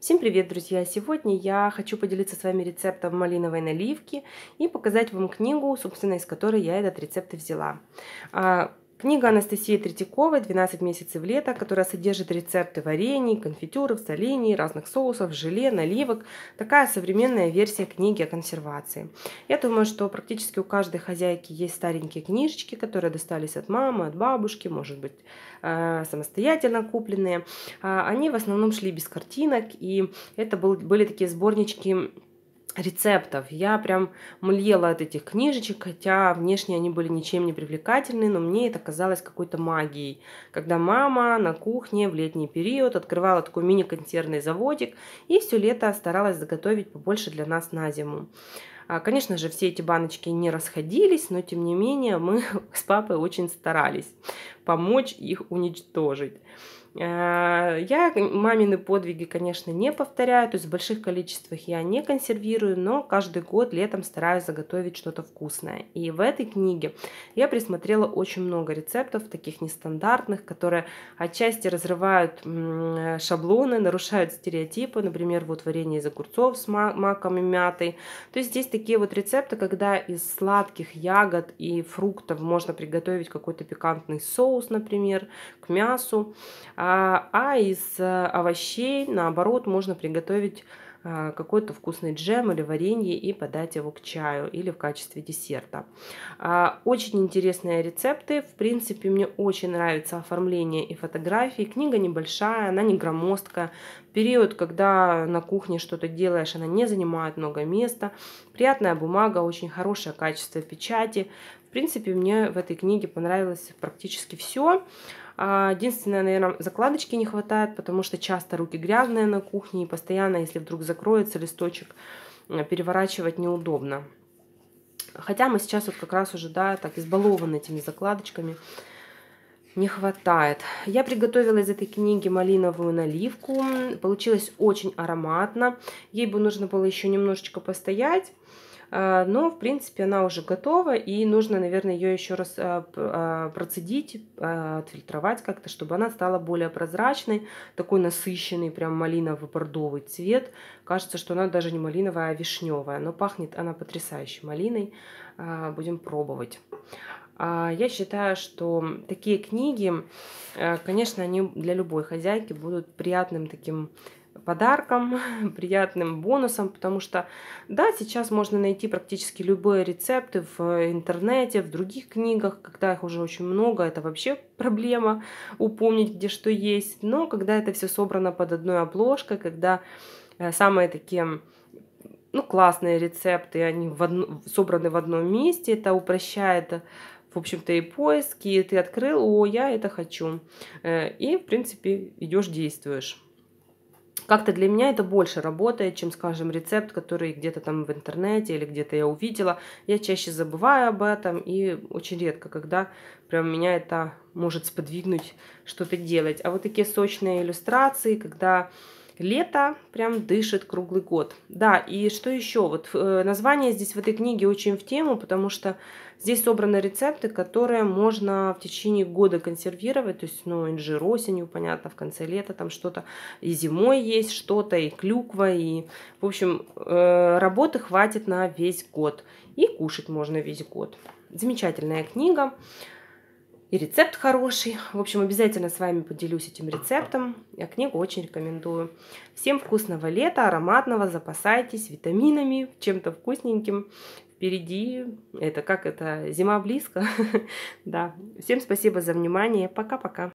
Всем привет, друзья! Сегодня я хочу поделиться с вами рецептом малиновой наливки и показать вам книгу, собственно, из которой я этот рецепт и взяла. А, Книга Анастасии Третьяковой «12 месяцев лета», которая содержит рецепты варений, конфитюров, солений, разных соусов, желе, наливок. Такая современная версия книги о консервации. Я думаю, что практически у каждой хозяйки есть старенькие книжечки, которые достались от мамы, от бабушки, может быть, э, самостоятельно купленные. А, они в основном шли без картинок, и это были такие сборнички рецептов. Я прям млела от этих книжечек, хотя внешне они были ничем не привлекательны, но мне это казалось какой-то магией. Когда мама на кухне в летний период открывала такой мини-консервный заводик и все лето старалась заготовить побольше для нас на зиму. А, конечно же, все эти баночки не расходились, но тем не менее мы с папой очень старались помочь их уничтожить. Э, я мамины подвиги, конечно, не повторяю, то есть в больших количествах я не консервирую, но каждый год летом стараюсь заготовить что-то вкусное. И в этой книге я присмотрела очень много рецептов, таких нестандартных, которые отчасти разрывают шаблоны, нарушают стереотипы, например, вот варенье из огурцов с маком и мятой. То есть здесь такие вот рецепты, когда из сладких ягод и фруктов можно приготовить какой-то пикантный соус, соус, например, к мясу. А, а из э, овощей, наоборот, можно приготовить а, какой-то вкусный джем или варенье и подать его к чаю или в качестве десерта. А, очень интересные рецепты. В принципе, мне очень нравится оформление и фотографии. Книга небольшая, она не громоздкая. Период, когда на кухне что-то делаешь, она не занимает много места. Приятная бумага, очень хорошее качество печати. В принципе, мне в этой книге понравилось практически все. А, единственное, наверное, закладочки не хватает, потому что часто руки грязные на кухне, и постоянно, если вдруг закроется листочек, э, переворачивать неудобно. Хотя мы сейчас вот как раз уже, да, так избалованы этими закладочками. Не хватает. Я приготовила из этой книги малиновую наливку. Получилось очень ароматно. Ей бы нужно было еще немножечко постоять. А, но, в принципе, она уже готова, и нужно, наверное, ее еще раз а, а, процедить, отфильтровать как-то, чтобы она стала более прозрачной, такой насыщенный, прям малиново-бордовый цвет. Кажется, что она даже не малиновая, а вишневая, но пахнет она потрясающей малиной. Будем пробовать. Я считаю, что такие книги, э, конечно, они для любой хозяйки будут приятным таким подарком, приятным бонусом, потому что, да, сейчас можно найти практически любые рецепты в интернете, в других книгах, когда их уже очень много, это вообще проблема упомнить, где что есть, но когда это все собрано под одной обложкой, когда э, самые такие ну, классные рецепты, они в одно, собраны в одном месте, это упрощает в общем-то, и поиски, и ты открыл, о, я это хочу. Э, и, в принципе, идешь, действуешь как-то для меня это больше работает, чем, скажем, рецепт, который где-то там в интернете или где-то я увидела. Я чаще забываю об этом и очень редко, когда прям меня это может сподвигнуть что-то делать. А вот такие сочные иллюстрации, когда Лето прям дышит круглый год. Да, и что еще? Вот э, название здесь в этой книге очень в тему, потому что здесь собраны рецепты, которые можно в течение года консервировать. То есть, ну, инжир осенью, понятно, в конце лета там что-то. И зимой есть что-то, и клюква, и... В общем, э, работы хватит на весь год. И кушать можно весь год. Замечательная книга и рецепт хороший. В общем, обязательно с вами поделюсь этим рецептом. Я книгу очень рекомендую. Всем вкусного лета, ароматного, запасайтесь витаминами, чем-то вкусненьким. Впереди это как это, зима близко. да. Всем спасибо за внимание. Пока-пока.